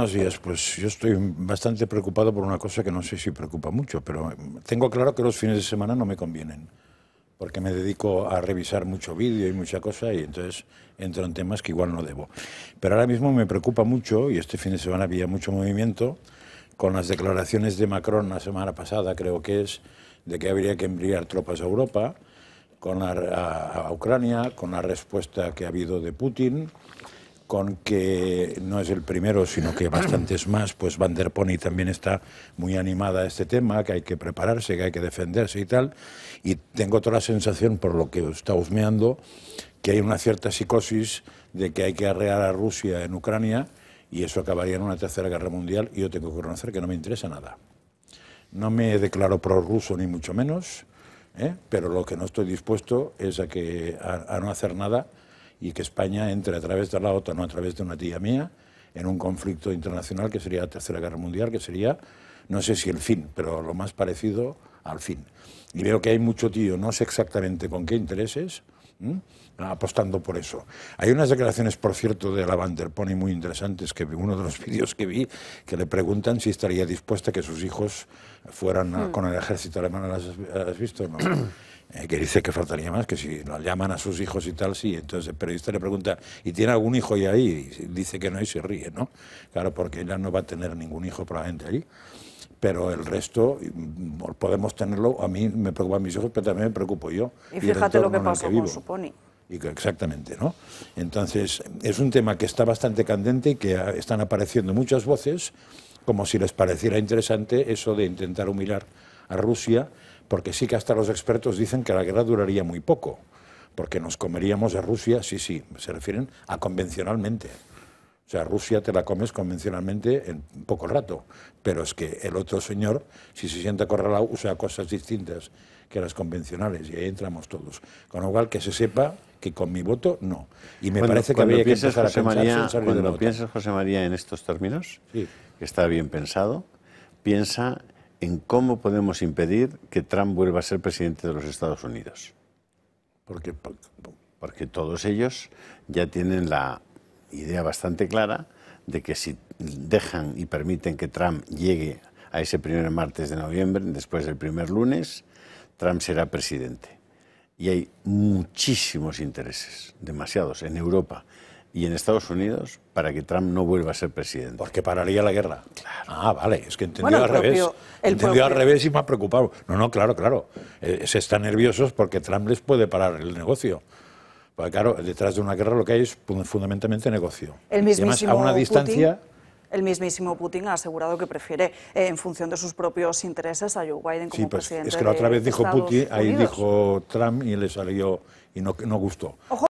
Buenos días, pues yo estoy bastante preocupado por una cosa que no sé si preocupa mucho, pero eh, tengo claro que los fines de semana no me convienen, porque me dedico a revisar mucho vídeo y mucha cosa y entonces entro en temas que igual no debo. Pero ahora mismo me preocupa mucho, y este fin de semana había mucho movimiento, con las declaraciones de Macron la semana pasada, creo que es, de que habría que enviar tropas a Europa, con a, a Ucrania, con la respuesta que ha habido de Putin con que no es el primero, sino que bastantes más, pues Van der Pony también está muy animada a este tema, que hay que prepararse, que hay que defenderse y tal. Y tengo toda la sensación, por lo que está husmeando, que hay una cierta psicosis de que hay que arrear a Rusia en Ucrania y eso acabaría en una tercera guerra mundial y yo tengo que reconocer que no me interesa nada. No me declaro prorruso ni mucho menos, ¿eh? pero lo que no estoy dispuesto es a, que, a no hacer nada y que España entre a través de la OTAN no a través de una tía mía en un conflicto internacional que sería la Tercera Guerra Mundial, que sería, no sé si el fin, pero lo más parecido al fin. Y veo que hay mucho tío, no sé exactamente con qué intereses, apostando por eso. Hay unas declaraciones, por cierto, de la Van der Pony muy interesantes, que uno de los vídeos que vi, que le preguntan si estaría dispuesta a que sus hijos fueran hmm. con el ejército alemán. ¿Las has visto? No. Eh, que dice que faltaría más, que si nos llaman a sus hijos y tal, sí. Entonces el periodista le pregunta, ¿y tiene algún hijo ya ahí? Y dice que no y se ríe, ¿no? Claro, porque ella no va a tener ningún hijo probablemente ahí. Pero el resto mm, mm, podemos tenerlo, a mí me preocupan mis hijos, pero también me preocupo yo. Y fíjate lo que pasó con Suponi. Y exactamente, ¿no? Entonces, es un tema que está bastante candente y que están apareciendo muchas voces, como si les pareciera interesante eso de intentar humillar a Rusia porque sí que hasta los expertos dicen que la guerra duraría muy poco, porque nos comeríamos a Rusia, sí, sí, se refieren a convencionalmente. O sea, Rusia te la comes convencionalmente en poco rato, pero es que el otro señor, si se sienta acorralado, usa cosas distintas que las convencionales y ahí entramos todos. Con lo cual, que se sepa que con mi voto no. Y me parece que había que pensar María, Cuando piensas, José María, en estos términos, que está bien pensado, piensa en cómo podemos impedir que Trump vuelva a ser presidente de los Estados Unidos. Porque, todos ellos ya tienen la idea bastante clara de que si dejan y permiten que Trump llegue a ese primer martes de noviembre, después del primer lunes, Trump será presidente. Y hay muchísimos intereses, demasiados, en Europa, y en Estados Unidos para que Trump no vuelva a ser presidente. Porque pararía la guerra. Ah, vale, es que entendió al revés. Entendió al revés y me preocupado. No, no, claro, claro. Eh, se están nerviosos porque Trump les puede parar el negocio. Porque claro, detrás de una guerra lo que hay es fundamentalmente negocio. El mismísimo a una distancia... el mismísimo Putin ha asegurado que prefiere, eh, en función de sus propios intereses, a Joe Biden como sí, presidente. Es que la otra vez dijo Putin, ahí dijo Trump y le salió y no, no gustó.